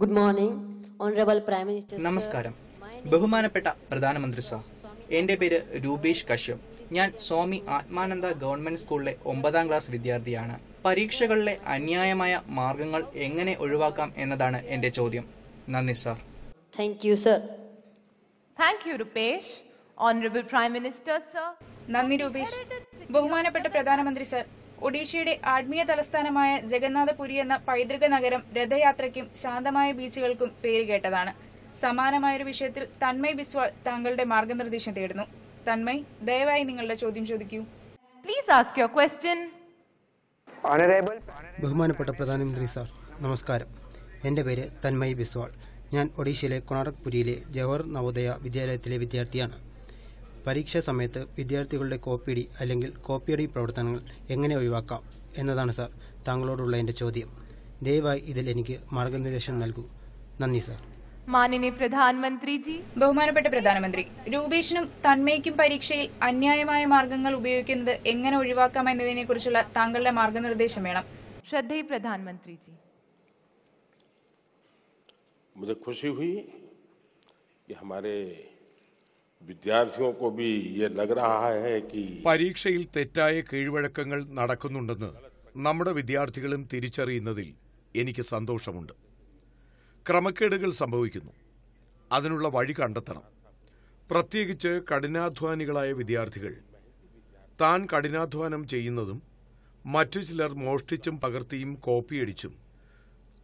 good morning honourable prime minister നമസ്കാരം ബഹുമാനപ്പെട്ട പ്രധാനമന്ത്രി സാർ എന്റെ പേര് രൂപേഷ് കശ്യപ് ഞാൻ സ്വാമി ആത്മാനന്ദ ഗവൺമെന്റ് സ്കൂളിലെ ഒമ്പതാം ക്ലാസ് വിദ്യാർത്ഥിയാണ് പരീക്ഷകളിലെ അന്യായമായ മാർഗങ്ങൾ എങ്ങനെ ഒഴിവാക്കാം എന്നതാണ് എന്റെ ചോദ്യം നന്ദി sir thank you sir thank you Rupesh honourable prime minister sir നന്ദി രൂപേഷ് ബഹുമാനപ്പെട്ട പ്രധാനമന്ത്രി സർ ഒഡീഷയുടെ ആത്മീയ തലസ്ഥാനമായ ജഗന്നാഥപുരി എന്ന പൈതൃക നഗരം രഥയാത്രയ്ക്കും ശാന്തമായ ബീച്ചുകൾക്കും പേരുകേട്ടതാണ് സമാനമായൊരു വിഷയത്തിൽ തന്മയ് ബിസ്വാൾ താങ്കളുടെ മാർഗനിർദ്ദേശം തേടുന്നു തന്മയ് ദയവായി നിങ്ങളുടെ ചോദ്യം ചോദിക്കൂ പ്ലീസ് ആസ്ക് യുവർ ക്വസ്റ്റ്യൻ ബഹുമാനപ്പെട്ട പ്രധാനമന്ത്രി സാർ നമസ്കാരം എൻ്റെ പേര് തന്മയ് ബിസ്വാൾ ഞാൻ ഒഡീഷയിലെ കൊണാർക് പുരിയിലെ ജവഹർ നവോദയ വിദ്യാലയത്തിലെ വിദ്യാർത്ഥിയാണ് പരീക്ഷാ സമയത്ത് വിദ്യാർത്ഥികളുടെ കോപ്പിയടി അല്ലെങ്കിൽ കോപ്പിയടി പ്രവർത്തനങ്ങൾ എങ്ങനെ ഒഴിവാക്കാം എന്നതാണ് സാർ താങ്കളോടുള്ള എൻ്റെ ചോദ്യം ദയവായി ഇതിൽ എനിക്ക് മാർഗനിർദ്ദേശം നൽകൂ നന്ദി സാർ മാനിനെ പ്രധാനമന്ത്രിജി ബഹുമാനപ്പെട്ട പ്രധാനമന്ത്രി രൂപേഷിനും തന്മയ്ക്കും പരീക്ഷയിൽ അന്യായമായ മാർഗങ്ങൾ ഉപയോഗിക്കുന്നത് എങ്ങനെ ഒഴിവാക്കാം എന്നതിനെ കുറിച്ചുള്ള താങ്കളുടെ മാർഗനിർദ്ദേശം വേണം ശ്രദ്ധേ പ്രധാനമന്ത്രിജി मुझे खुशी हुई कि हमारे പരീക്ഷയിൽ തെറ്റായ കീഴ്വഴക്കങ്ങൾ നടക്കുന്നുണ്ടെന്ന് നമ്മുടെ വിദ്യാർത്ഥികളും തിരിച്ചറിയുന്നതിൽ എനിക്ക് സന്തോഷമുണ്ട് ക്രമക്കേടുകൾ സംഭവിക്കുന്നു അതിനുള്ള വഴി കണ്ടെത്തണം പ്രത്യേകിച്ച് കഠിനാധ്വാനികളായ വിദ്യാർത്ഥികൾ താൻ കഠിനാധ്വാനം ചെയ്യുന്നതും മറ്റു ചിലർ മോഷ്ടിച്ചും പകർത്തിയും കോപ്പിയടിച്ചും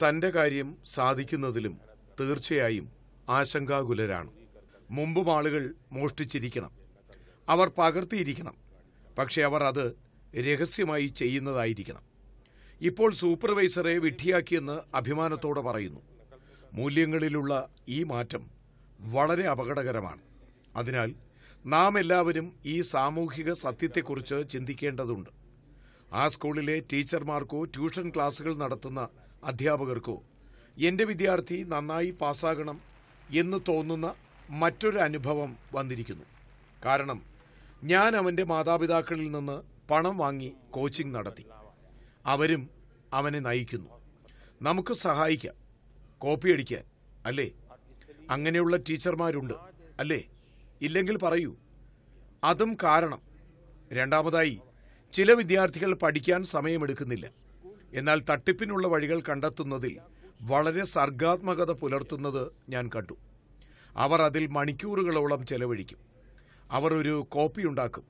തന്റെ കാര്യം സാധിക്കുന്നതിലും തീർച്ചയായും ആശങ്കാകുലരാണ് മുമ്പും ആളുകൾ മോഷ്ടിച്ചിരിക്കണം അവർ പകർത്തിയിരിക്കണം പക്ഷേ അവർ അത് രഹസ്യമായി ചെയ്യുന്നതായിരിക്കണം ഇപ്പോൾ സൂപ്പർവൈസറെ വിഡ്ഢിയാക്കിയെന്ന് അഭിമാനത്തോടെ പറയുന്നു മൂല്യങ്ങളിലുള്ള ഈ മാറ്റം വളരെ അപകടകരമാണ് അതിനാൽ നാം എല്ലാവരും ഈ സാമൂഹിക സത്യത്തെക്കുറിച്ച് ചിന്തിക്കേണ്ടതുണ്ട് ആ സ്കൂളിലെ ടീച്ചർമാർക്കോ ട്യൂഷൻ ക്ലാസ്സുകൾ നടത്തുന്ന അധ്യാപകർക്കോ എൻ്റെ വിദ്യാർത്ഥി നന്നായി പാസ്സാകണം എന്ന് തോന്നുന്ന മറ്റൊരു അനുഭവം വന്നിരിക്കുന്നു കാരണം ഞാൻ അവൻ്റെ മാതാപിതാക്കളിൽ നിന്ന് പണം വാങ്ങി കോച്ചിങ് നടത്തി അവരും അവനെ നയിക്കുന്നു നമുക്ക് സഹായിക്കാം കോപ്പിയടിക്കാൻ അല്ലേ അങ്ങനെയുള്ള ടീച്ചർമാരുണ്ട് അല്ലേ ഇല്ലെങ്കിൽ പറയൂ അതും കാരണം രണ്ടാമതായി ചില വിദ്യാർത്ഥികൾ പഠിക്കാൻ സമയമെടുക്കുന്നില്ല എന്നാൽ തട്ടിപ്പിനുള്ള വഴികൾ കണ്ടെത്തുന്നതിൽ വളരെ സർഗാത്മകത പുലർത്തുന്നത് ഞാൻ കണ്ടു അവർ അതിൽ മണിക്കൂറുകളോളം ചെലവഴിക്കും അവർ ഒരു കോപ്പി ഉണ്ടാക്കും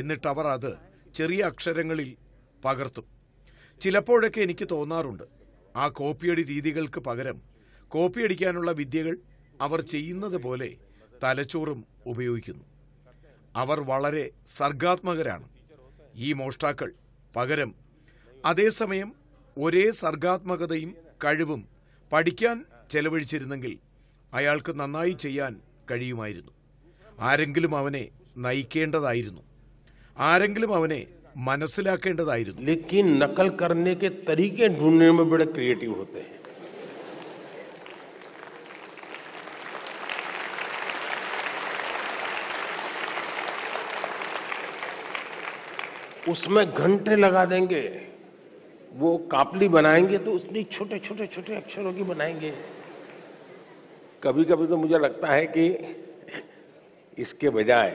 എന്നിട്ട് അവർ അത് ചെറിയ അക്ഷരങ്ങളിൽ പകർത്തും ചിലപ്പോഴൊക്കെ എനിക്ക് തോന്നാറുണ്ട് ആ കോപ്പിയടി രീതികൾക്ക് പകരം കോപ്പിയടിക്കാനുള്ള വിദ്യകൾ അവർ ചെയ്യുന്നത് പോലെ തലച്ചോറും ഉപയോഗിക്കുന്നു അവർ വളരെ സർഗാത്മകരാണ് ഈ മോഷ്ടാക്കൾ പകരം അതേസമയം ഒരേ സർഗാത്മകതയും കഴിവും പഠിക്കാൻ ചെലവഴിച്ചിരുന്നെങ്കിൽ അയാൾക്ക് നന്നായി ചെയ്യാൻ കഴിയുമായിരുന്നു ആരെങ്കിലും അവനെ നയിക്കേണ്ടതായിരുന്നു ആരെങ്കിലും അവനെ മനസ്സിലാക്കേണ്ടതായിരുന്നു ലേക്കിൻ നക്കൽ കർണേ കെ തരീക്കെ ढूंढने में बड़े क्रिएटिव होते हैं उसमें घंटे लगा देंगे वो कापली बनाएंगे तो उसमें छोटे छोटे छोटे अक्षरों की बनाएंगे कभी कभी तो मुझे लगता है कि इसके बजाय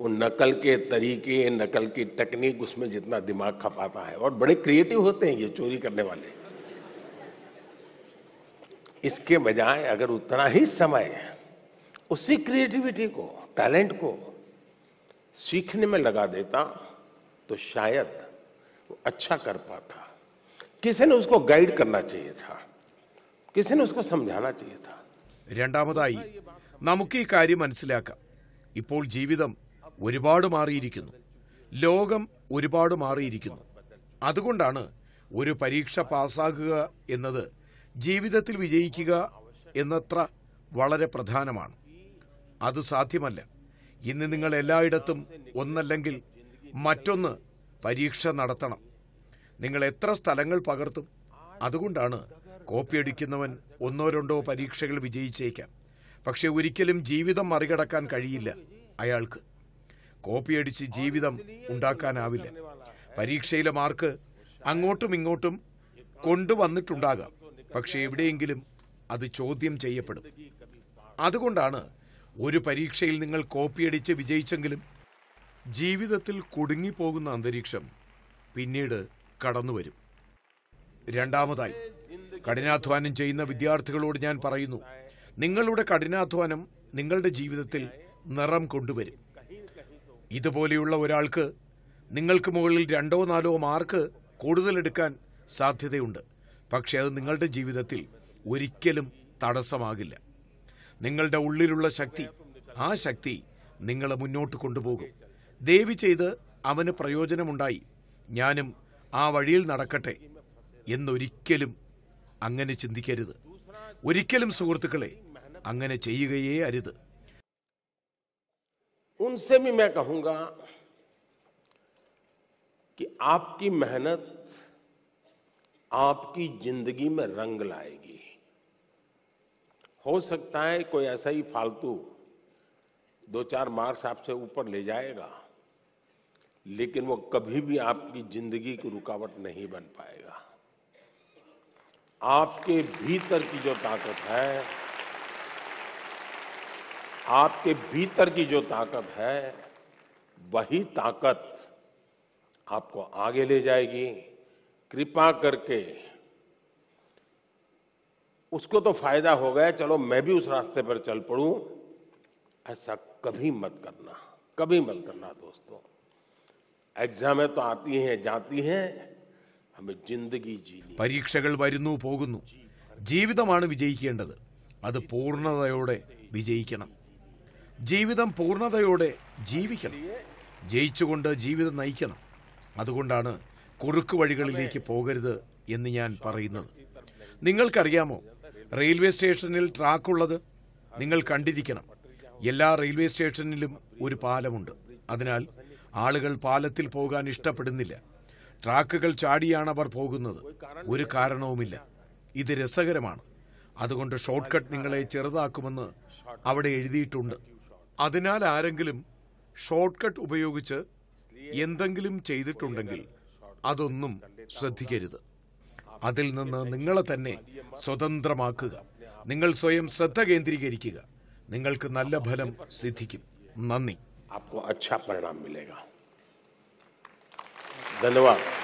वो नकल के तरीके नकल की टेक्निक उसमें जितना दिमाग खपाता है और बड़े क्रिएटिव होते हैं ये चोरी करने वाले इसके बजाय अगर उतना ही समय उसी क्रिएटिविटी को टैलेंट को सीखने में लगा देता तो शायद वो अच्छा कर पाता किसी ने उसको गाइड करना चाहिए था किसी ने उसको समझाना चाहिए था രണ്ടാമതായി നമുക്ക് ഈ കാര്യം മനസ്സിലാക്കാം ഇപ്പോൾ ജീവിതം ഒരുപാട് മാറിയിരിക്കുന്നു ലോകം ഒരുപാട് മാറിയിരിക്കുന്നു അതുകൊണ്ടാണ് ഒരു പരീക്ഷ പാസ്സാകുക എന്നത് ജീവിതത്തിൽ വിജയിക്കുക എന്നത്ര വളരെ പ്രധാനമാണ് അത് സാധ്യമല്ല ഇന്ന് നിങ്ങൾ എല്ലായിടത്തും ഒന്നല്ലെങ്കിൽ മറ്റൊന്ന് പരീക്ഷ നടത്തണം നിങ്ങൾ എത്ര സ്ഥലങ്ങൾ പകർത്തും അതുകൊണ്ടാണ് കോപ്പിയടിക്കുന്നവൻ ഒന്നോ രണ്ടോ പരീക്ഷകൾ വിജയിച്ചേക്കാം പക്ഷെ ഒരിക്കലും ജീവിതം മറികടക്കാൻ കഴിയില്ല അയാൾക്ക് കോപ്പിയടിച്ച് ജീവിതം ഉണ്ടാക്കാനാവില്ല പരീക്ഷയിലെ മാർക്ക് അങ്ങോട്ടും ഇങ്ങോട്ടും കൊണ്ടുവന്നിട്ടുണ്ടാകാം പക്ഷെ എവിടെയെങ്കിലും അത് ചോദ്യം ചെയ്യപ്പെടും അതുകൊണ്ടാണ് ഒരു പരീക്ഷയിൽ നിങ്ങൾ കോപ്പിയടിച്ച് വിജയിച്ചെങ്കിലും ജീവിതത്തിൽ കുടുങ്ങിപ്പോകുന്ന അന്തരീക്ഷം പിന്നീട് കടന്നുവരും രണ്ടാമതായി കഠിനാധ്വാനം ചെയ്യുന്ന വിദ്യാർത്ഥികളോട് ഞാൻ പറയുന്നു നിങ്ങളുടെ കഠിനാധ്വാനം നിങ്ങളുടെ ജീവിതത്തിൽ നിറം കൊണ്ടുവരും ഇതുപോലെയുള്ള ഒരാൾക്ക് നിങ്ങൾക്ക് മുകളിൽ രണ്ടോ നാലോ മാർക്ക് കൂടുതലെടുക്കാൻ സാധ്യതയുണ്ട് പക്ഷേ അത് നിങ്ങളുടെ ജീവിതത്തിൽ ഒരിക്കലും തടസ്സമാകില്ല നിങ്ങളുടെ ഉള്ളിലുള്ള ശക്തി ആ ശക്തി നിങ്ങളെ മുന്നോട്ട് കൊണ്ടുപോകും ദേവി ചെയ്ത് അവന് പ്രയോജനമുണ്ടായി ഞാനും ആ വഴിയിൽ നടക്കട്ടെ എന്നൊരിക്കലും അങ്ങനെ ചിന്തിക്കരുത് ഒരിക്കലും സുഹൃത്തുക്കളെ അങ്ങനെ उनसे भी मैं कहूंगा कि आपकी मेहनत आपकी जिंदगी में रंग लाएगी हो सकता है कोई ऐसा ही फालतू दो चार मार्क्स आपसे ऊपर ले जाएगा लेकिन वो कभी भी आपकी जिंदगी की रुकावट नहीं बन पाएगा आपके भीतर की जो ताकत है आपके भीतर की जो ताकत है वही ताकत आपको आगे ले जाएगी कृपा करके उसको तो फायदा हो गया चलो मैं भी उस रास्ते पर चल पड़ूं ऐसा कभी मत करना कभी मत करना दोस्तों एग्जामें तो आती हैं जाती हैं പരീക്ഷകൾ വരുന്നു പോകുന്നു ജീവിതമാണ് വിജയിക്കേണ്ടത് അത് പൂർണ്ണതയോടെ വിജയിക്കണം ജീവിതം പൂർണ്ണതയോടെ ജീവിക്കണം ജയിച്ചുകൊണ്ട് ജീവിതം നയിക്കണം അതുകൊണ്ടാണ് കുറുക്ക് വഴികളിലേക്ക് പോകരുത് എന്ന് ഞാൻ പറയുന്നത് നിങ്ങൾക്കറിയാമോ റെയിൽവേ സ്റ്റേഷനിൽ ട്രാക്കുള്ളത് നിങ്ങൾ കണ്ടിരിക്കണം എല്ലാ റെയിൽവേ സ്റ്റേഷനിലും ഒരു പാലമുണ്ട് അതിനാൽ ആളുകൾ പാലത്തിൽ പോകാൻ ഇഷ്ടപ്പെടുന്നില്ല ട്രാക്കുകൾ ചാടിയാണ് അവർ പോകുന്നത് ഒരു കാരണവുമില്ല ഇത് രസകരമാണ് അതുകൊണ്ട് ഷോർട്ട് കട്ട് നിങ്ങളെ ചെറുതാക്കുമെന്ന് അവിടെ എഴുതിയിട്ടുണ്ട് അതിനാൽ ആരെങ്കിലും ഷോർട്ട് കട്ട് ഉപയോഗിച്ച് എന്തെങ്കിലും ചെയ്തിട്ടുണ്ടെങ്കിൽ അതൊന്നും ശ്രദ്ധിക്കരുത് അതിൽ നിന്ന് നിങ്ങളെ തന്നെ സ്വതന്ത്രമാക്കുക നിങ്ങൾ സ്വയം ശ്രദ്ധ കേന്ദ്രീകരിക്കുക നിങ്ങൾക്ക് നല്ല ഫലം സിദ്ധിക്കും നന്ദി आपको अच्छा परिणाम मिलेगा dhanyawad